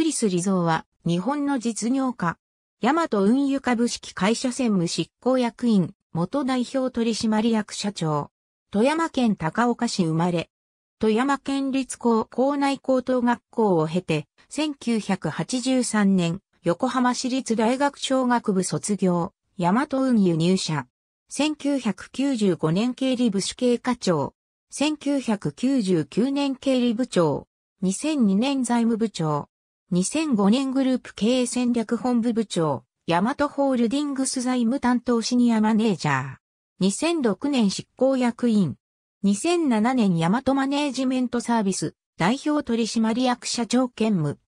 クリス・リゾーは、日本の実業家、ヤマト運輸株式会社専務執行役員、元代表取締役社長、富山県高岡市生まれ、富山県立高校内高等学校を経て、1983年、横浜市立大学小学部卒業、大和運輸入社。1995年経理部主計課長。1999年経理部長。2002年財務部長。2005年グループ経営戦略本部部長、ヤマトホールディングス財務担当シニアマネージャー。2006年執行役員。2007年ヤマトマネージメントサービス代表取締役社長兼務。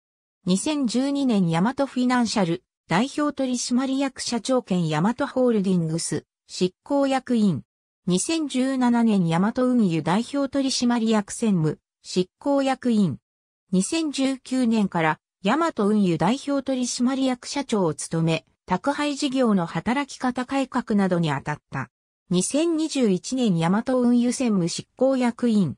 2012年ヤマトフィナンシャル代表取締役社長兼ヤマトホールディングス執行役員。2017年ヤマト運輸代表取締役専務執行役員。2019年からヤマト運輸代表取締役社長を務め、宅配事業の働き方改革などに当たった。2021年ヤマト運輸専務執行役員。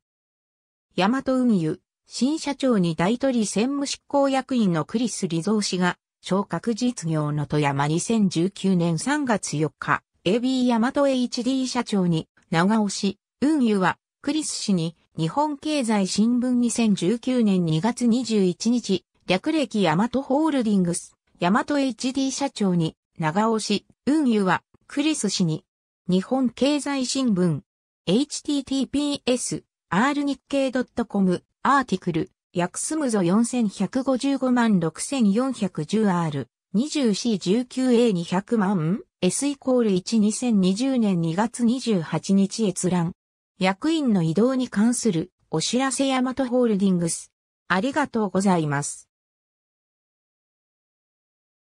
ヤマト運輸、新社長に大取専務執行役員のクリス・リゾー氏が、昇格実業の富山2019年3月4日、AB ヤマト HD 社長に、長押し、運輸は、クリス氏に、日本経済新聞2019年2月21日、略歴ヤマトホールディングス、ヤマト HD 社長に、長尾氏、運輸は、クリス氏に、日本経済新聞、https、r 日経 .com、アーティクル、訳すむぞ4155万 6410R、2 c 1 9 a 2 0 0万 S イコール1 2020年2月28日閲覧。役員の移動に関するお知らせヤマトホールディングス。ありがとうございます。